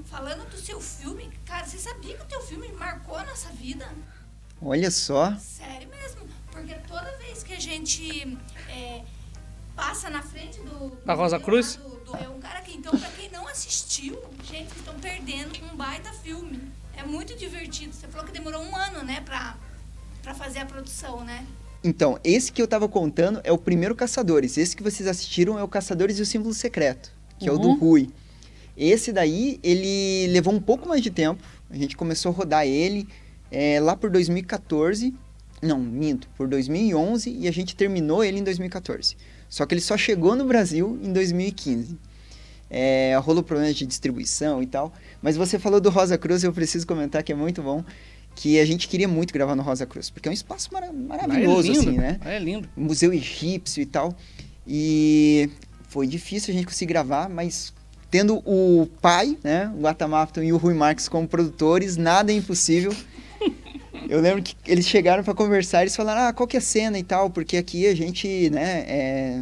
falando do seu filme, cara, você sabia que o teu filme marcou a nossa vida? Olha só. Sério mesmo, porque toda vez que a gente é, passa na frente do... da Rosa Cruz? Do, do, é um cara que, então, pra quem não assistiu, gente, estão perdendo um baita filme. É muito divertido. Você falou que demorou um ano, né, pra, pra fazer a produção, né? Então, esse que eu tava contando é o primeiro Caçadores. Esse que vocês assistiram é o Caçadores e o Símbolo Secreto, que uhum. é o do uhum. Rui. Esse daí, ele levou um pouco mais de tempo. A gente começou a rodar ele é, lá por 2014. Não, minto, por 2011 e a gente terminou ele em 2014. Só que ele só chegou no Brasil em 2015. É, eh, rolou problemas de distribuição e tal. Mas você falou do Rosa Cruz, eu preciso comentar que é muito bom. Que a gente queria muito gravar no Rosa Cruz, porque é um espaço mara maravilhoso, é assim, lindo, assim, né? É lindo. Museu egípcio e tal. E foi difícil a gente conseguir gravar, mas tendo o pai, né, o Guatamafton e o Rui Marques como produtores, nada é impossível. Eu lembro que eles chegaram para conversar, eles falaram, ah, qual que é a cena e tal, porque aqui a gente, né, é,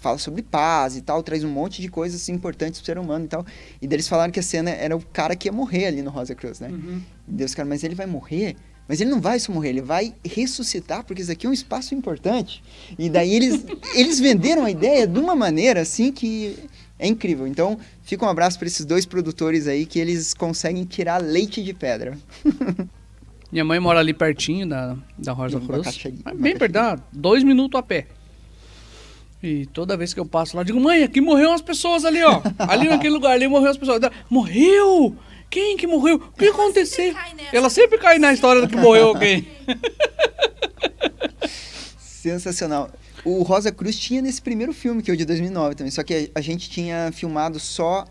fala sobre paz e tal, traz um monte de coisas assim, importantes pro ser humano e tal. E daí eles falaram que a cena era o cara que ia morrer ali no Rosa Cruz, né? Uhum. Deus, cara, mas ele vai morrer? Mas ele não vai só morrer, ele vai ressuscitar, porque isso aqui é um espaço importante. E daí eles, eles venderam a ideia de uma maneira assim que é incrível. Então, fica um abraço para esses dois produtores aí que eles conseguem tirar leite de pedra. Minha mãe mora ali pertinho da, da Rosa Cruz. Bem perto, dois minutos a pé. E toda vez que eu passo lá, digo, mãe, aqui morreu umas pessoas ali, ó. ali naquele lugar, ali morreu as pessoas. Morreu? Quem que morreu? O que Ela aconteceu? Sempre Ela sempre cai na história do que morreu alguém. Sensacional. O Rosa Cruz tinha nesse primeiro filme, que é o de 2009 também, só que a gente tinha filmado só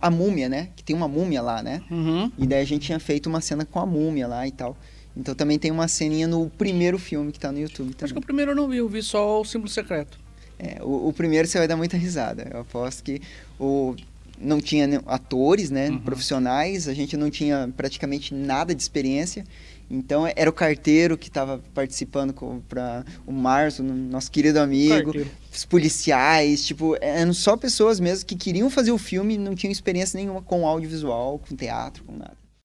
a múmia, né? Que tem uma múmia lá, né? Uhum. E daí a gente tinha feito uma cena com a múmia lá e tal. Então também tem uma ceninha no primeiro filme que tá no YouTube também. Acho que o primeiro eu não vi, eu vi só o símbolo secreto. É, o, o primeiro você vai dar muita risada. Eu aposto que o, não tinha atores, né, uhum. profissionais, a gente não tinha praticamente nada de experiência. Então é, era o carteiro que estava participando para o Março, nosso querido amigo, carteiro. os policiais, tipo, eram só pessoas mesmo que queriam fazer o filme e não tinham experiência nenhuma com audiovisual, com teatro, com nada.